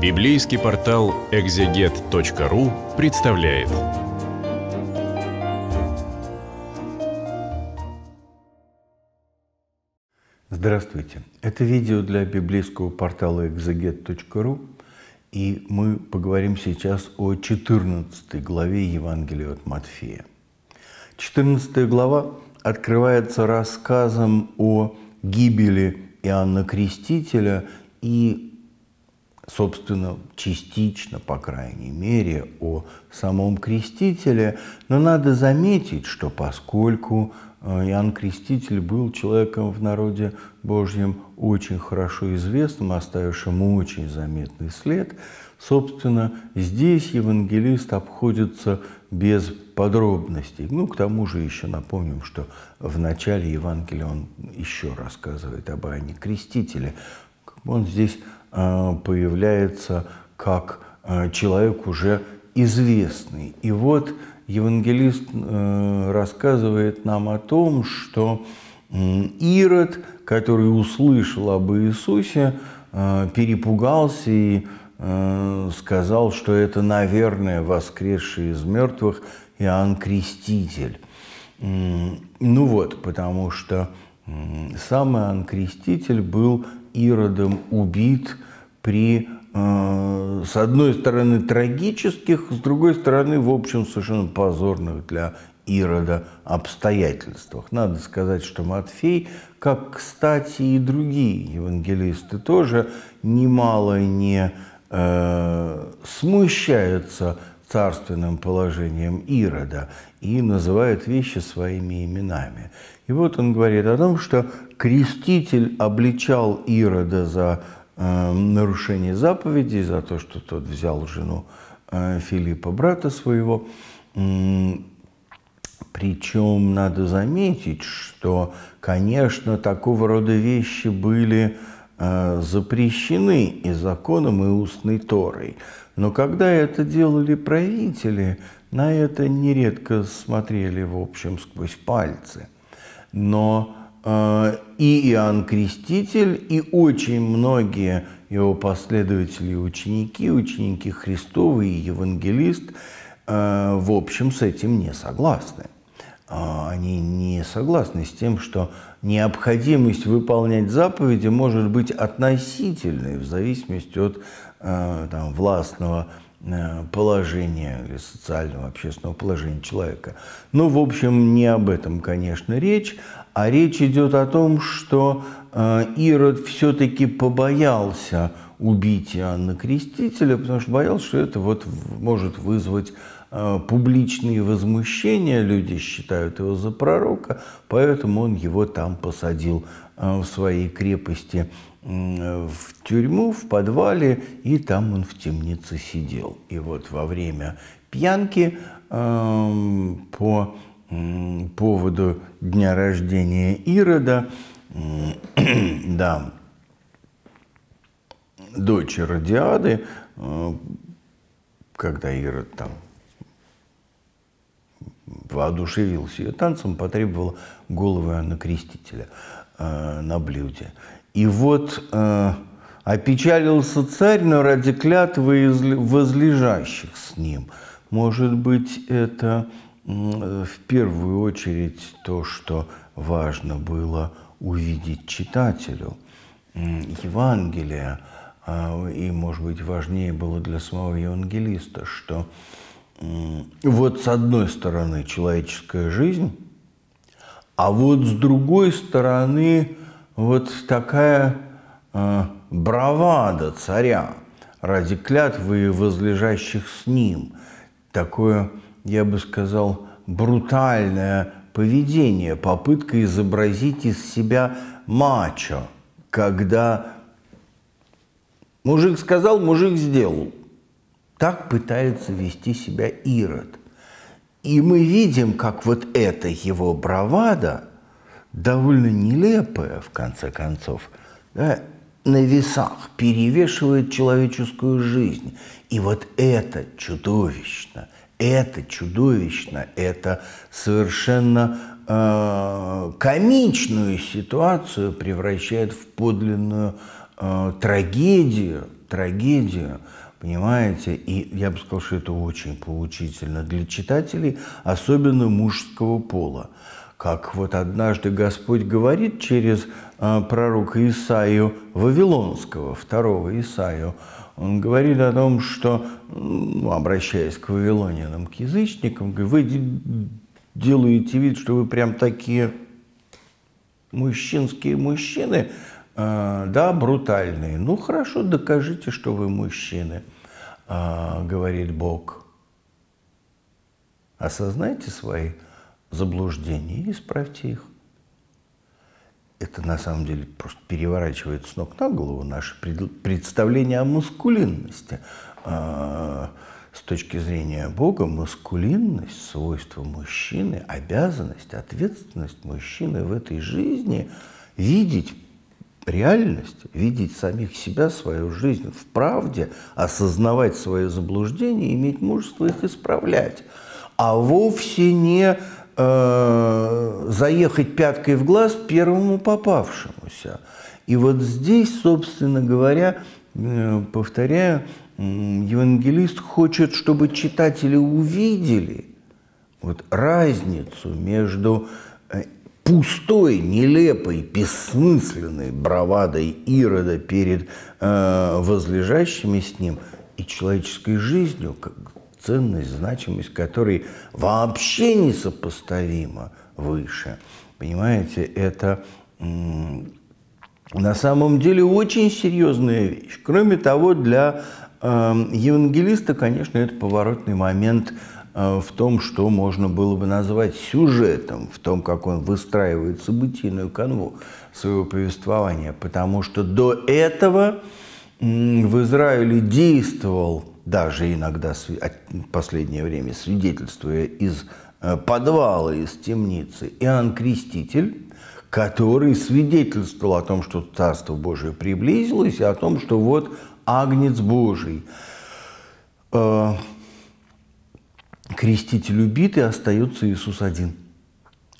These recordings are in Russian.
Библейский портал экзегет.ру представляет. Здравствуйте! Это видео для библейского портала экзегет.ру, и мы поговорим сейчас о 14 главе Евангелия от Матфея. 14 глава открывается рассказом о гибели Иоанна Крестителя и собственно, частично, по крайней мере, о самом Крестителе. Но надо заметить, что поскольку э, Иоанн Креститель был человеком в народе Божьем очень хорошо известным, оставившим очень заметный след, собственно, здесь евангелист обходится без подробностей. Ну, к тому же еще напомним, что в начале Евангелия он еще рассказывает об Иоанне Крестителе. Он здесь Э, появляется как э, человек уже известный. И вот евангелист э, рассказывает нам о том, что Ирод, который услышал об Иисусе, перепугался и сказал, что это, наверное, воскресший из мертвых Иоанн Креститель. Ну вот, потому что сам Иоанн Креститель был Иродом убит при, э, с одной стороны, трагических, с другой стороны, в общем, совершенно позорных для Ирода обстоятельствах. Надо сказать, что Матфей, как, кстати, и другие евангелисты тоже, немало не э, смущается царственным положением Ирода и называет вещи своими именами. И вот он говорит о том, что креститель обличал Ирода за э, нарушение заповедей, за то, что тот взял жену э, Филиппа, брата своего. Причем надо заметить, что, конечно, такого рода вещи были Э, запрещены и законом, и устной Торой. Но когда это делали правители, на это нередко смотрели, в общем, сквозь пальцы. Но э, и Иоанн Креститель, и очень многие его последователи и ученики, ученики Христовы и евангелист, э, в общем, с этим не согласны. А, они не согласны с тем, что необходимость выполнять заповеди может быть относительной в зависимости от э, там, властного э, положения или социального, общественного положения человека. Ну, в общем, не об этом, конечно, речь, а речь идет о том, что э, Ирод все-таки побоялся убить Анна Крестителя, потому что боялся, что это вот может вызвать Э, публичные возмущения, люди считают его за пророка, поэтому он его там посадил э, в своей крепости в тюрьму, в подвале, и там он в темнице сидел. И вот во время пьянки эм, по поводу дня рождения Ирода, да, дочь Родиады, э, когда Ирод там воодушевился ее танцем, потребовал голову Иоанна Крестителя э, на блюде. И вот э, опечалился царь, но ради клятвы из возлежащих с ним. Может быть, это э, в первую очередь то, что важно было увидеть читателю э, Евангелия, э, а, и, может быть, важнее было для самого евангелиста, что э, вот с одной стороны человеческая жизнь, а вот с другой стороны вот такая э, бравада царя ради клятвы и возлежащих с ним. Такое, я бы сказал, брутальное поведение, попытка изобразить из себя мачо, когда мужик сказал, мужик сделал – так пытается вести себя Ирод. И мы видим, как вот эта его бравада, довольно нелепая, в конце концов, да, на весах перевешивает человеческую жизнь. И вот это чудовищно, это чудовищно, это совершенно э, комичную ситуацию превращает в подлинную э, трагедию, трагедию – Понимаете? И я бы сказал, что это очень поучительно для читателей, особенно мужского пола. Как вот однажды Господь говорит через э, пророка Исаию Вавилонского, второго Исаию, он говорит о том, что, ну, обращаясь к вавилонянам, к язычникам, говорит, вы делаете вид, что вы прям такие мужчинские мужчины, а, да, брутальные. Ну хорошо, докажите, что вы мужчины, а, говорит Бог. Осознайте свои заблуждения и исправьте их. Это на самом деле просто переворачивает с ног на голову наше представление о маскулинности. А, с точки зрения Бога маскулинность, свойство мужчины, обязанность, ответственность мужчины в этой жизни видеть реальность, видеть самих себя, свою жизнь в правде, осознавать свои заблуждения, иметь мужество их исправлять, а вовсе не э, заехать пяткой в глаз первому попавшемуся. И вот здесь, собственно говоря, э, повторяю, э, евангелист хочет, чтобы читатели увидели вот разницу между э, пустой, нелепой, бессмысленной бравадой Ирода перед э, возлежащими с ним и человеческой жизнью, как ценность, значимость которой вообще несопоставима выше. Понимаете, это на самом деле очень серьезная вещь. Кроме того, для Эм, Евангелиста, конечно, это поворотный момент э, в том, что можно было бы назвать сюжетом, в том, как он выстраивает событийную канву своего повествования, потому что до этого в Израиле действовал, даже иногда в последнее время свидетельствуя из э, подвала, из темницы, Иоанн Креститель, который свидетельствовал о том, что Царство Божие приблизилось, и о том, что вот Агнец Божий. Э, креститель убит, и остается Иисус один.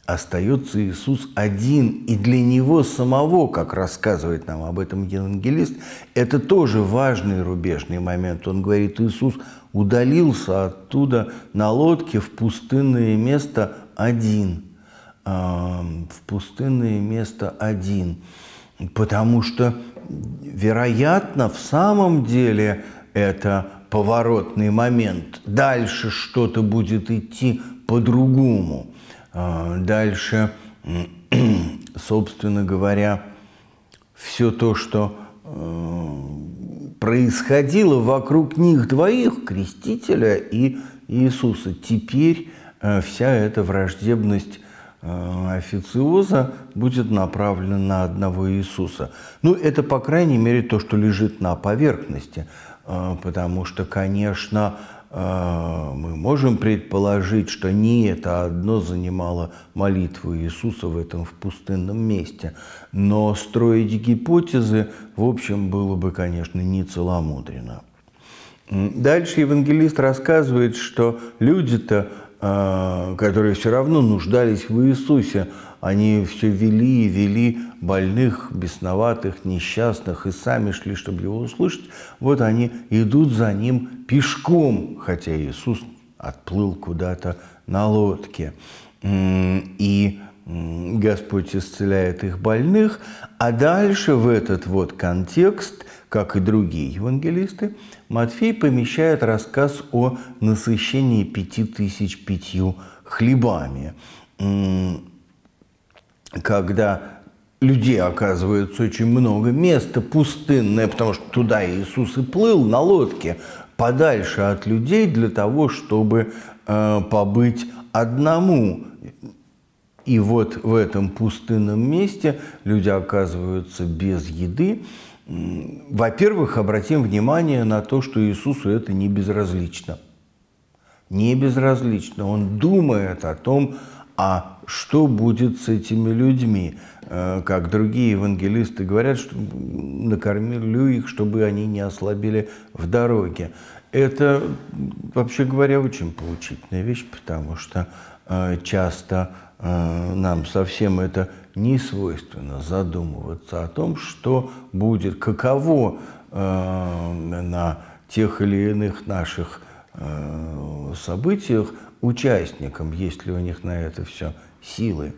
Остается Иисус один, и для Него самого, как рассказывает нам об этом евангелист, это тоже важный рубежный момент. Он говорит, Иисус удалился оттуда на лодке в пустынное место один. Эм, в пустынное место один. Потому что вероятно, в самом деле это поворотный момент. Дальше что-то будет идти по-другому. А, дальше, собственно говоря, все то, что э, происходило вокруг них двоих, крестителя и Иисуса. Теперь э, вся эта враждебность Э, официоза будет направлен на одного Иисуса. Ну, это, по крайней мере, то, что лежит на поверхности, э, потому что, конечно, э, мы можем предположить, что не это одно занимало молитву Иисуса в этом в пустынном месте, но строить гипотезы, в общем, было бы, конечно, не целомудренно. Дальше евангелист рассказывает, что люди-то Э, которые все равно нуждались в Иисусе. Они все вели и вели больных, бесноватых, несчастных, и сами шли, чтобы его услышать. Вот они идут за ним пешком, хотя Иисус отплыл куда-то на лодке. И Господь исцеляет их больных, а дальше в этот вот контекст, как и другие евангелисты, Матфей помещает рассказ о насыщении пяти тысяч пятью хлебами, когда людей оказывается очень много, место пустынное, потому что туда Иисус и плыл на лодке, подальше от людей для того, чтобы э, побыть одному. И вот в этом пустынном месте люди оказываются без еды, во-первых, обратим внимание на то, что Иисусу это не безразлично. Не безразлично. Он думает о том, а что будет с этими людьми. Э, как другие евангелисты говорят, что накормлю их, чтобы они не ослабили в дороге. Это, вообще говоря, очень поучительная вещь, потому что э, часто э, нам совсем это не свойственно задумываться о том, что будет, каково э, на тех или иных наших э, событиях участникам, есть ли у них на это все силы.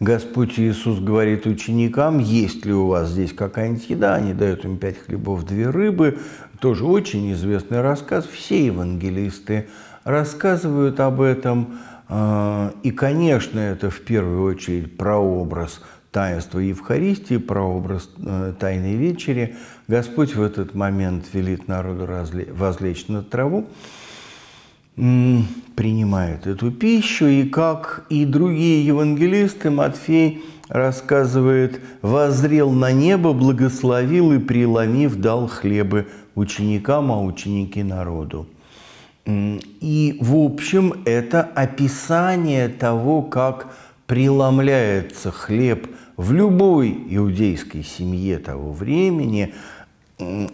Господь Иисус говорит ученикам, есть ли у вас здесь какая-нибудь еда, они дают им пять хлебов, две рыбы. Тоже очень известный рассказ. Все евангелисты рассказывают об этом. А, и, конечно, это в первую очередь прообраз таинства Евхаристии, прообраз э, Тайной Вечери. Господь в этот момент велит народу возлечь на траву, принимает эту пищу, и как и другие евангелисты, Матфей рассказывает, «возрел на небо, благословил и, преломив, дал хлебы ученикам, а ученики народу». И, в общем, это описание того, как преломляется хлеб в любой иудейской семье того времени,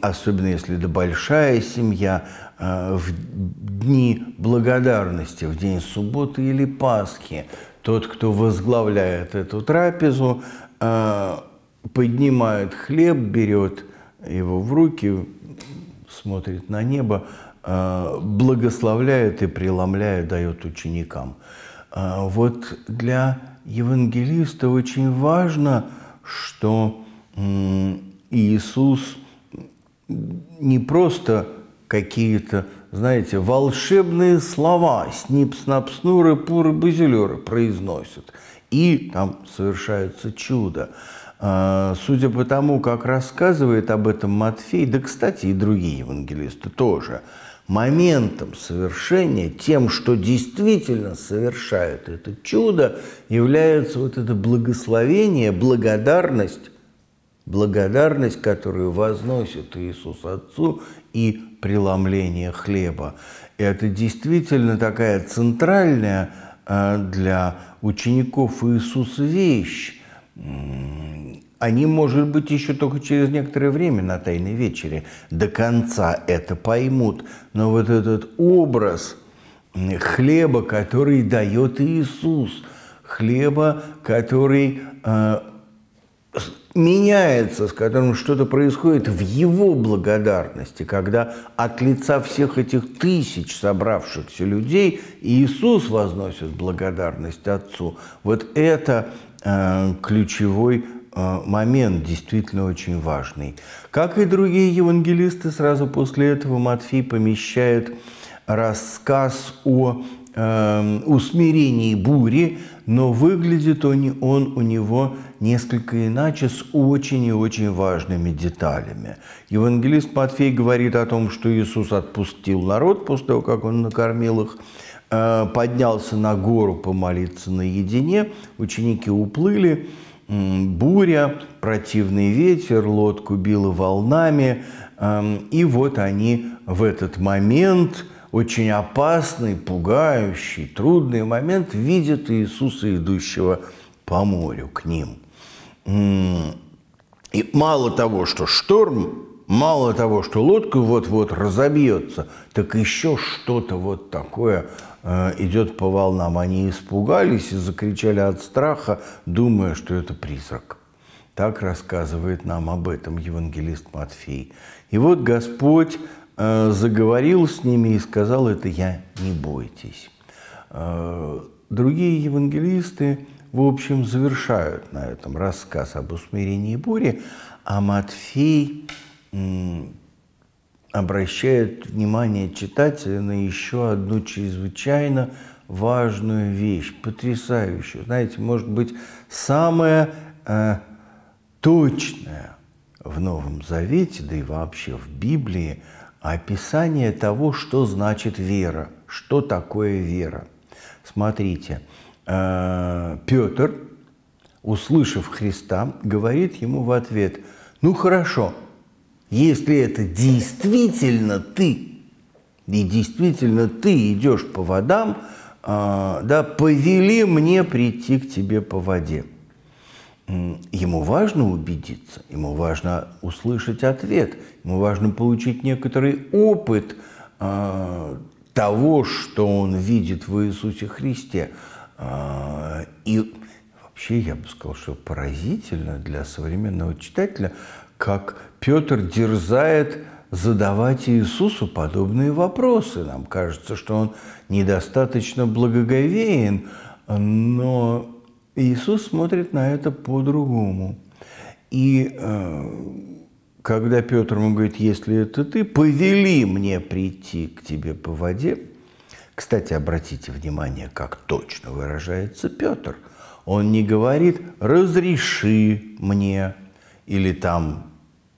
особенно если это большая семья, э, в дни благодарности, в день субботы или Пасхи. Тот, кто возглавляет эту трапезу, э, поднимает хлеб, берет его в руки, смотрит на небо – Э, благословляет и преломляет, дает ученикам. Э, вот для евангелиста очень важно, что Иисус не просто какие-то, знаете, волшебные слова снип снап снуры пуры базилеры произносит, и там совершается чудо. Э, судя по тому, как рассказывает об этом Матфей, да, кстати, и другие евангелисты тоже – моментом совершения, тем, что действительно совершают это чудо, является вот это благословение, благодарность, благодарность, которую возносит Иисус Отцу и преломление хлеба. Это действительно такая центральная э, для учеников Иисуса вещь, они, может быть, еще только через некоторое время на «Тайной вечере» до конца это поймут. Но вот этот образ хлеба, который дает Иисус, хлеба, который э, меняется, с которым что-то происходит в его благодарности, когда от лица всех этих тысяч собравшихся людей Иисус возносит благодарность Отцу. Вот это э, ключевой а, момент действительно очень важный. Как и другие евангелисты, сразу после этого Матфей помещает рассказ о э, усмирении бури, но выглядит он, он у него несколько иначе, с очень и очень важными деталями. Евангелист Матфей говорит о том, что Иисус отпустил народ после того, как он накормил их, э, поднялся на гору помолиться наедине, ученики уплыли, буря, противный ветер, лодку било волнами. Эм, и вот они в этот момент, очень опасный, пугающий, трудный момент, видят Иисуса, идущего по морю к ним. И мало того, что шторм Мало того, что лодка вот-вот разобьется, так еще что-то вот такое э, идет по волнам. Они испугались и закричали от страха, думая, что это призрак. Так рассказывает нам об этом евангелист Матфей. И вот Господь э, заговорил с ними и сказал это «я, не бойтесь». Э, другие евангелисты, в общем, завершают на этом рассказ об усмирении бури, а Матфей обращает внимание читателя на еще одну чрезвычайно важную вещь, потрясающую. Знаете, может быть, самое э, точное в Новом Завете, да и вообще в Библии, описание того, что значит вера, что такое вера. Смотрите, э, Петр, услышав Христа, говорит ему в ответ, ну хорошо – если это действительно ты, и действительно ты идешь по водам, а, да, повели мне прийти к тебе по воде. Ему важно убедиться, ему важно услышать ответ, ему важно получить некоторый опыт а, того, что он видит в Иисусе Христе. А, и вообще я бы сказал, что поразительно для современного читателя, как Петр дерзает задавать Иисусу подобные вопросы. Нам кажется, что он недостаточно благоговеен, но Иисус смотрит на это по-другому. И э, когда Петр ему говорит, если это ты, повели мне прийти к тебе по воде. Кстати, обратите внимание, как точно выражается Петр. Он не говорит «разреши мне» или там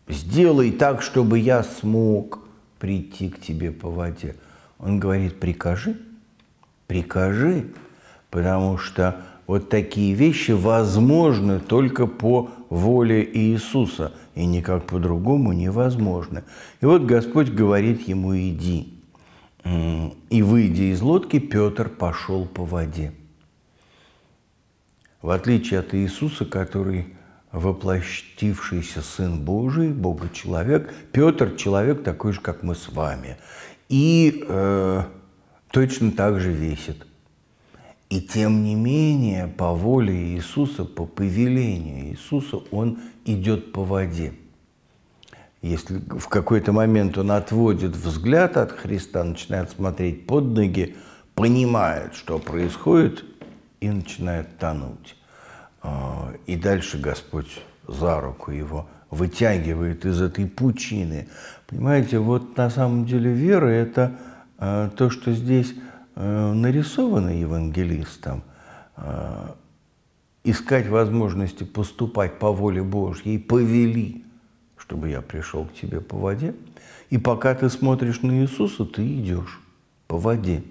сделай так, чтобы я смог прийти к тебе по воде. Он говорит, прикажи, прикажи, потому что вот такие вещи возможны только по воле Иисуса, и никак по-другому невозможны. И вот Господь говорит ему, иди. И, выйдя из лодки, Петр пошел по воде. В отличие от Иисуса, который воплощившийся Сын Божий, Бога-человек, Петр – человек такой же, как мы с вами, и э, точно так же весит. И тем не менее, по воле Иисуса, по повелению Иисуса, он идет по воде. Если в какой-то момент он отводит взгляд от Христа, начинает смотреть под ноги, понимает, что происходит, и начинает тонуть. А, и дальше Господь за руку его вытягивает из этой пучины. Понимаете, вот на самом деле вера – это э, то, что здесь э, нарисовано евангелистом. Э, искать возможности поступать по воле Божьей, повели, чтобы я пришел к тебе по воде. И пока ты смотришь на Иисуса, ты идешь по воде.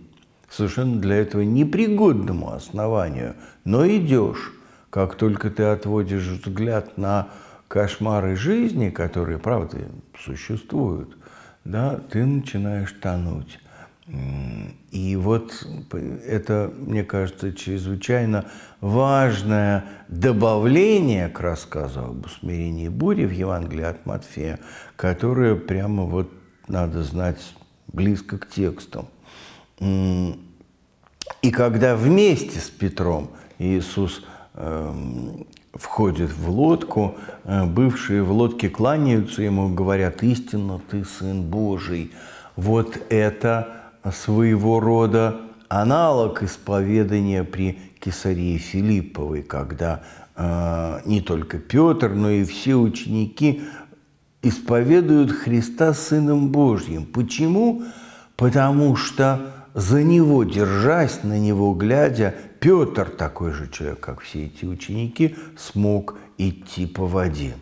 Совершенно для этого непригодному основанию, но идешь как только ты отводишь взгляд на кошмары жизни, которые, правда, существуют, да, ты начинаешь тонуть. И вот это, мне кажется, чрезвычайно важное добавление к рассказу об усмирении бури в Евангелии от Матфея, которое прямо вот надо знать близко к тексту. И когда вместе с Петром Иисус – Эм, входит в лодку, э, бывшие в лодке кланяются ему, говорят, истинно ты Сын Божий. Вот это своего рода аналог исповедания при Кесарии Филипповой, когда э, не только Петр, но и все ученики исповедуют Христа Сыном Божьим. Почему? Потому что за него держась, на него глядя, Петр, такой же человек, как все эти ученики, смог идти по воде.